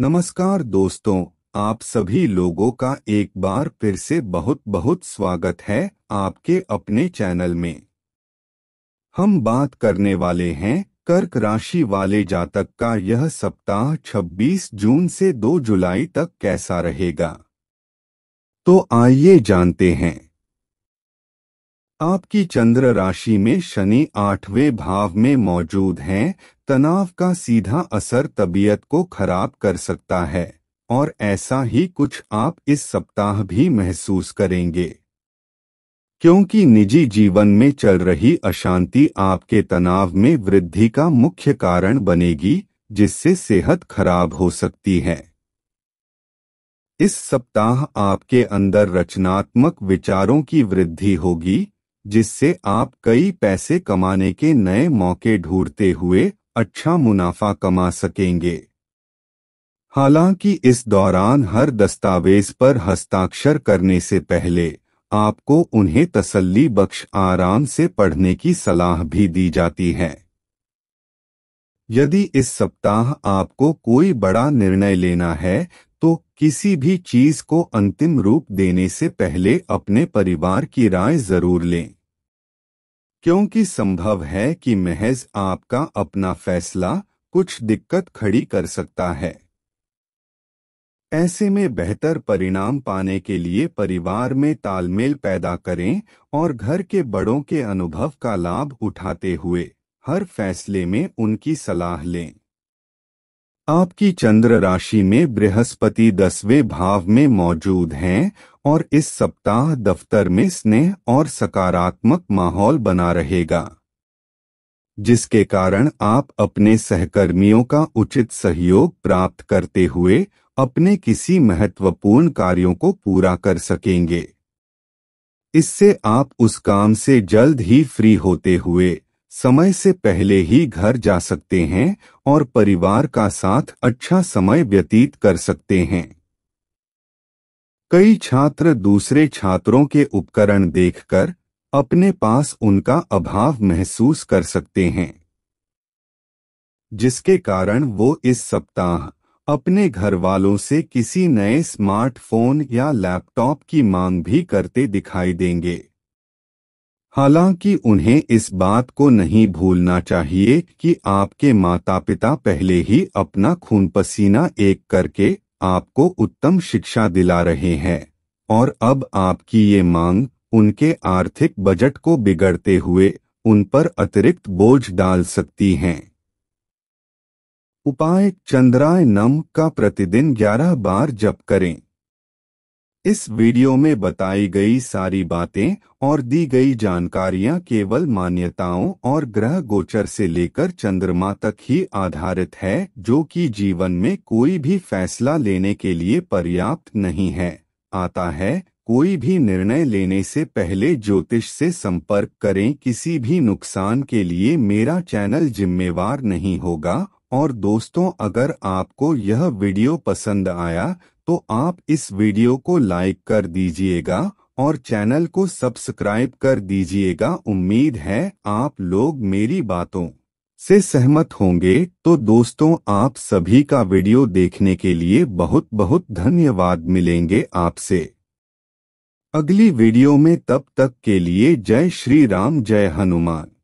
नमस्कार दोस्तों आप सभी लोगों का एक बार फिर से बहुत बहुत स्वागत है आपके अपने चैनल में हम बात करने वाले हैं कर्क राशि वाले जातक का यह सप्ताह 26 जून से 2 जुलाई तक कैसा रहेगा तो आइए जानते हैं आपकी चंद्र राशि में शनि आठवें भाव में मौजूद हैं तनाव का सीधा असर तबीयत को खराब कर सकता है और ऐसा ही कुछ आप इस सप्ताह भी महसूस करेंगे क्योंकि निजी जीवन में चल रही अशांति आपके तनाव में वृद्धि का मुख्य कारण बनेगी जिससे सेहत खराब हो सकती है इस सप्ताह आपके अंदर रचनात्मक विचारों की वृद्धि होगी जिससे आप कई पैसे कमाने के नए मौके ढूंढते हुए अच्छा मुनाफा कमा सकेंगे हालांकि इस दौरान हर दस्तावेज पर हस्ताक्षर करने से पहले आपको उन्हें तसल्ली बख्श आराम से पढ़ने की सलाह भी दी जाती है यदि इस सप्ताह आपको कोई बड़ा निर्णय लेना है तो किसी भी चीज को अंतिम रूप देने से पहले अपने परिवार की राय जरूर लें क्योंकि संभव है कि महज आपका अपना फैसला कुछ दिक्कत खड़ी कर सकता है ऐसे में बेहतर परिणाम पाने के लिए परिवार में तालमेल पैदा करें और घर के बड़ों के अनुभव का लाभ उठाते हुए हर फैसले में उनकी सलाह लें आपकी चंद्र राशि में बृहस्पति दसवें भाव में मौजूद हैं और इस सप्ताह दफ्तर में स्नेह और सकारात्मक माहौल बना रहेगा जिसके कारण आप अपने सहकर्मियों का उचित सहयोग प्राप्त करते हुए अपने किसी महत्वपूर्ण कार्यों को पूरा कर सकेंगे इससे आप उस काम से जल्द ही फ्री होते हुए समय से पहले ही घर जा सकते हैं और परिवार का साथ अच्छा समय व्यतीत कर सकते हैं कई छात्र दूसरे छात्रों के उपकरण देखकर अपने पास उनका अभाव महसूस कर सकते हैं जिसके कारण वो इस सप्ताह अपने घर वालों से किसी नए स्मार्टफोन या लैपटॉप की मांग भी करते दिखाई देंगे हालांकि उन्हें इस बात को नहीं भूलना चाहिए कि आपके माता पिता पहले ही अपना खून पसीना एक करके आपको उत्तम शिक्षा दिला रहे हैं और अब आपकी ये मांग उनके आर्थिक बजट को बिगड़ते हुए उन पर अतिरिक्त बोझ डाल सकती हैं उपाय चंद्राय नम का प्रतिदिन 11 बार जप करें इस वीडियो में बताई गई सारी बातें और दी गई जानकारियां केवल मान्यताओं और ग्रह गोचर से लेकर चंद्रमा तक ही आधारित है जो कि जीवन में कोई भी फैसला लेने के लिए पर्याप्त नहीं है आता है कोई भी निर्णय लेने से पहले ज्योतिष से संपर्क करें किसी भी नुकसान के लिए मेरा चैनल जिम्मेवार नहीं होगा और दोस्तों अगर आपको यह वीडियो पसंद आया तो आप इस वीडियो को लाइक कर दीजिएगा और चैनल को सब्सक्राइब कर दीजिएगा उम्मीद है आप लोग मेरी बातों से सहमत होंगे तो दोस्तों आप सभी का वीडियो देखने के लिए बहुत बहुत धन्यवाद मिलेंगे आपसे अगली वीडियो में तब तक के लिए जय श्री राम जय हनुमान